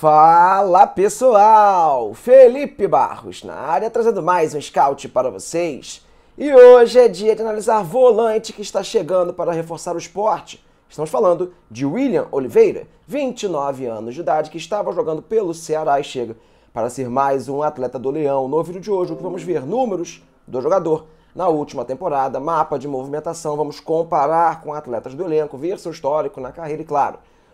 Fala pessoal! Felipe Barros na área trazendo mais um scout para vocês. E hoje é dia de analisar volante que está chegando para reforçar o esporte. Estamos falando de William Oliveira, 29 anos de idade, que estava jogando pelo Ceará e chega para ser mais um atleta do Leão. No vídeo de hoje, o que vamos ver números do jogador na última temporada, mapa de movimentação, vamos comparar com atletas do elenco, ver seu histórico na carreira e, claro,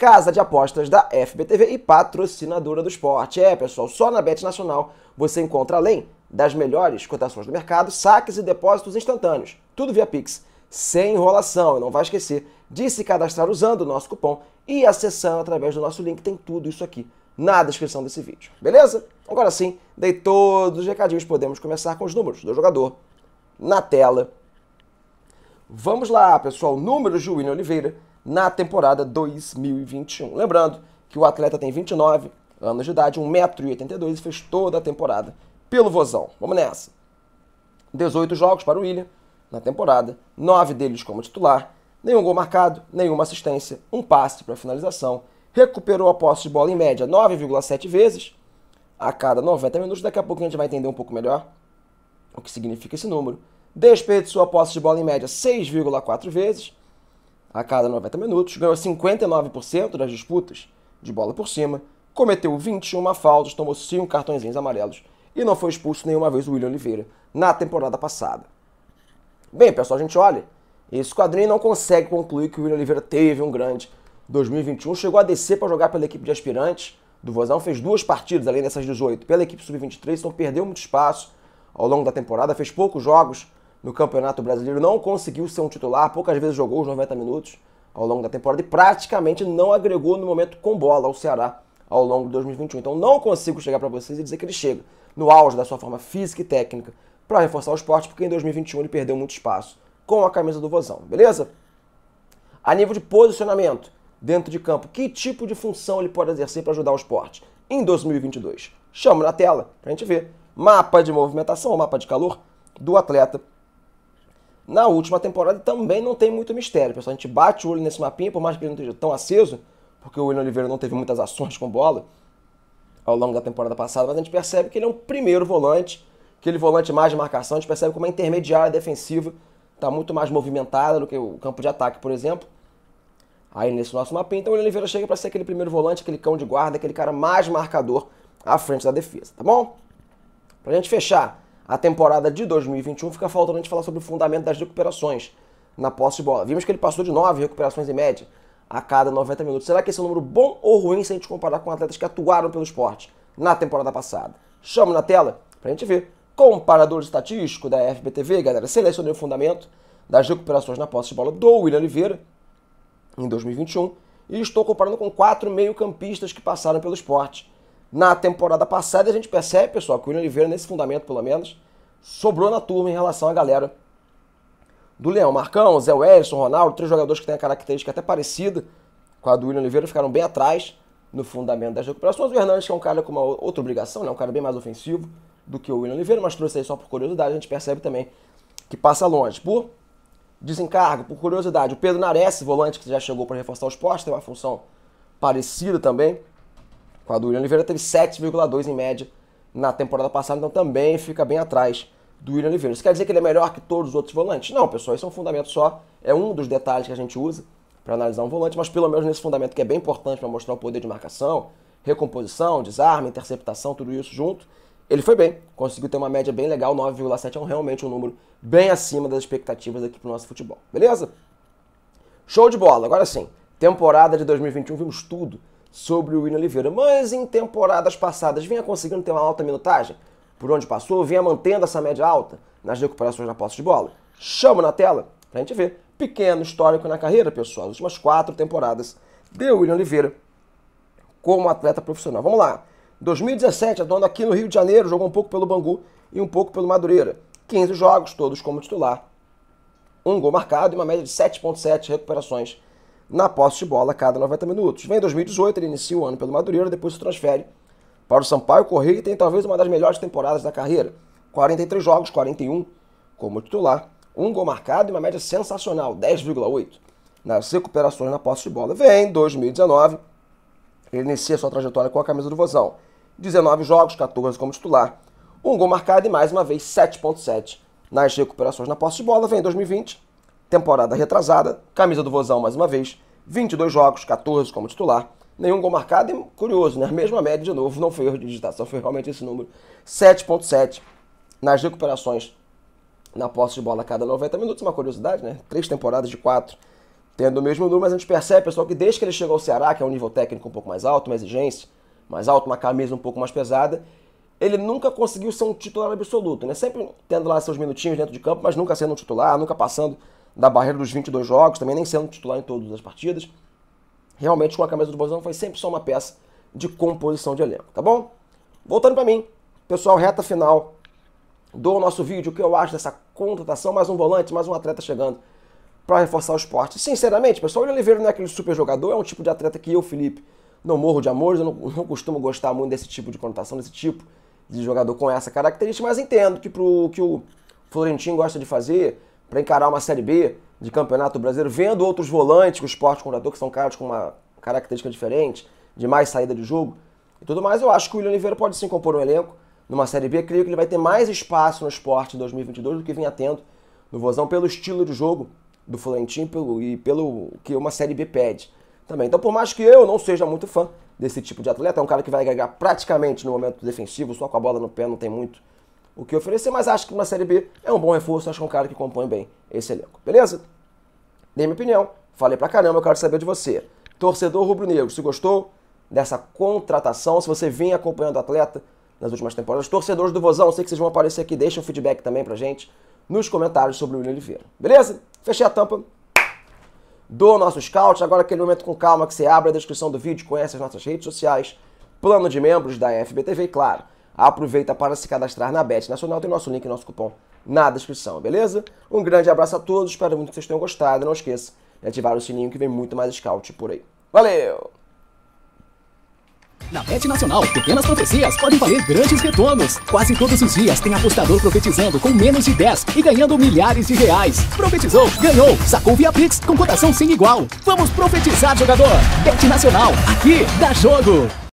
casa de apostas da FBTV e patrocinadora do esporte. É, pessoal, só na Bet Nacional você encontra além das melhores cotações do mercado, saques e depósitos instantâneos. Tudo via Pix, sem enrolação. E não vai esquecer de se cadastrar usando o nosso cupom e acessando através do nosso link. Tem tudo isso aqui na descrição desse vídeo. Beleza? Agora sim, dei todos os recadinhos, podemos começar com os números do jogador na tela. Vamos lá, pessoal. Números de William Oliveira na temporada 2021. Lembrando que o atleta tem 29 anos de idade, 1,82m e fez toda a temporada pelo Vozão. Vamos nessa. 18 jogos para o William na temporada, 9 deles como titular, nenhum gol marcado, nenhuma assistência, um passe para finalização. Recuperou a posse de bola em média 9,7 vezes a cada 90 minutos. Daqui a pouco a gente vai entender um pouco melhor o que significa esse número. Desperdiçou a posse de bola em média 6,4 vezes a cada 90 minutos, ganhou 59% das disputas de bola por cima, cometeu 21 faltas, tomou 5 cartõezinhos amarelos e não foi expulso nenhuma vez o William Oliveira na temporada passada. Bem, pessoal, a gente olha, esse quadrinho não consegue concluir que o William Oliveira teve um grande 2021, chegou a descer para jogar pela equipe de aspirantes do Vozão, fez duas partidas além dessas 18 pela equipe sub-23, então perdeu muito espaço ao longo da temporada, fez poucos jogos no Campeonato Brasileiro, não conseguiu ser um titular, poucas vezes jogou os 90 minutos ao longo da temporada e praticamente não agregou no momento com bola ao Ceará ao longo de 2021. Então não consigo chegar para vocês e dizer que ele chega no auge da sua forma física e técnica para reforçar o esporte, porque em 2021 ele perdeu muito espaço com a camisa do Vozão, beleza? A nível de posicionamento dentro de campo, que tipo de função ele pode exercer para ajudar o esporte em 2022? Chamo na tela para a gente ver. Mapa de movimentação, mapa de calor do atleta na última temporada também não tem muito mistério, pessoal. A gente bate o olho nesse mapinha, por mais que ele não esteja tão aceso, porque o William Oliveira não teve muitas ações com bola ao longo da temporada passada, mas a gente percebe que ele é um primeiro volante, aquele volante mais de marcação, a gente percebe como é intermediário defensivo, está muito mais movimentada do que o campo de ataque, por exemplo. Aí nesse nosso mapinha, então o William Oliveira chega para ser aquele primeiro volante, aquele cão de guarda, aquele cara mais marcador à frente da defesa, tá bom? Pra gente fechar, a temporada de 2021 fica faltando a gente falar sobre o fundamento das recuperações na posse de bola. Vimos que ele passou de 9 recuperações em média a cada 90 minutos. Será que esse é um número bom ou ruim se a gente comparar com atletas que atuaram pelo esporte na temporada passada? Chamo na tela para a gente ver. Comparador estatístico da FBTV, galera, selecionei o fundamento das recuperações na posse de bola do William Oliveira em 2021 e estou comparando com quatro meio-campistas que passaram pelo esporte na temporada passada, a gente percebe, pessoal, que o William Oliveira, nesse fundamento pelo menos, sobrou na turma em relação à galera do Leão. Marcão, Zé Wellison, Ronaldo, três jogadores que têm a característica até parecida com a do William Oliveira, ficaram bem atrás no fundamento das recuperações. O Hernandes, que é um cara com uma outra obrigação, né? um cara bem mais ofensivo do que o William Oliveira, mas trouxe aí só por curiosidade, a gente percebe também que passa longe. Por desencargo, por curiosidade, o Pedro Nares, volante que já chegou para reforçar os postos, tem uma função parecida também com a do William Oliveira, teve 7,2 em média na temporada passada, então também fica bem atrás do William Oliveira. Isso quer dizer que ele é melhor que todos os outros volantes? Não, pessoal, isso é um fundamento só, é um dos detalhes que a gente usa para analisar um volante, mas pelo menos nesse fundamento que é bem importante para mostrar o poder de marcação, recomposição, desarme, interceptação, tudo isso junto, ele foi bem, conseguiu ter uma média bem legal, 9,7 é um, realmente um número bem acima das expectativas aqui pro nosso futebol, beleza? Show de bola, agora sim, temporada de 2021, vimos tudo sobre o William Oliveira, mas em temporadas passadas vinha conseguindo ter uma alta minutagem. Por onde passou, vinha mantendo essa média alta nas recuperações na posse de bola. Chama na tela pra gente ver. Pequeno histórico na carreira, pessoal. As últimas quatro temporadas de William Oliveira como atleta profissional. Vamos lá. 2017, atuando aqui no Rio de Janeiro, jogou um pouco pelo Bangu e um pouco pelo Madureira. 15 jogos, todos como titular. Um gol marcado e uma média de 7,7 recuperações na posse de bola a cada 90 minutos. Vem em 2018, ele inicia o ano pelo Madureira, depois se transfere para o Sampaio Correia e tem talvez uma das melhores temporadas da carreira. 43 jogos, 41 como titular, um gol marcado e uma média sensacional, 10,8 nas recuperações na posse de bola. Vem em 2019, ele inicia sua trajetória com a camisa do Vozão. 19 jogos, 14 como titular, um gol marcado e mais uma vez 7,7 nas recuperações na posse de bola. Vem em 2020, temporada retrasada, camisa do Vozão mais uma vez, 22 jogos, 14 como titular, nenhum gol marcado e curioso, né? Mesma média de novo, não foi erro de digitação, foi realmente esse número, 7.7 nas recuperações na posse de bola a cada 90 minutos, uma curiosidade, né? Três temporadas de quatro tendo o mesmo número, mas a gente percebe, pessoal, que desde que ele chegou ao Ceará, que é um nível técnico um pouco mais alto, uma exigência mais alta, uma camisa um pouco mais pesada, ele nunca conseguiu ser um titular absoluto, né? Sempre tendo lá seus minutinhos dentro de campo, mas nunca sendo um titular, nunca passando da barreira dos 22 jogos, também nem sendo titular em todas as partidas. Realmente, com a camisa do Bozão, foi sempre só uma peça de composição de elenco, tá bom? Voltando para mim, pessoal, reta final do nosso vídeo, o que eu acho dessa contratação, mais um volante, mais um atleta chegando para reforçar o esporte. Sinceramente, pessoal, o Oliveira não é aquele super jogador, é um tipo de atleta que eu, Felipe, não morro de amores, eu não, não costumo gostar muito desse tipo de contratação, desse tipo de jogador com essa característica, mas entendo que pro que o Florentino gosta de fazer, para encarar uma Série B de Campeonato Brasileiro, vendo outros volantes que o esporte contratou, que são caras com uma característica diferente, de mais saída de jogo e tudo mais, eu acho que o William Oliveira pode se compor um elenco numa Série B. Creio que ele vai ter mais espaço no esporte em 2022 do que vinha tendo no Vozão, pelo estilo de jogo do Florentino pelo, e pelo que uma Série B pede também. Então, por mais que eu não seja muito fã desse tipo de atleta, é um cara que vai agregar praticamente no momento defensivo, só com a bola no pé, não tem muito o que oferecer, mas acho que uma Série B é um bom reforço, acho que é um cara que compõe bem esse elenco, beleza? Dei minha opinião, falei pra caramba, eu quero saber de você. Torcedor rubro-negro, se gostou dessa contratação, se você vem acompanhando o atleta nas últimas temporadas, torcedores do Vozão, sei que vocês vão aparecer aqui, deixa um feedback também pra gente nos comentários sobre o William Oliveira, beleza? Fechei a tampa do nosso scout, agora aquele momento com calma que você abre a descrição do vídeo, conhece as nossas redes sociais, plano de membros da FBTV, claro, aproveita para se cadastrar na Bet Nacional. Tem nosso link, e nosso cupom na descrição, beleza? Um grande abraço a todos, espero muito que vocês tenham gostado. Não esqueça de ativar o sininho que vem muito mais scout por aí. Valeu! Na Bet Nacional, pequenas profecias podem valer grandes retornos. Quase todos os dias tem apostador profetizando com menos de 10 e ganhando milhares de reais. Profetizou, ganhou, sacou via Pix com cotação sem igual. Vamos profetizar, jogador! Bet Nacional, aqui dá jogo!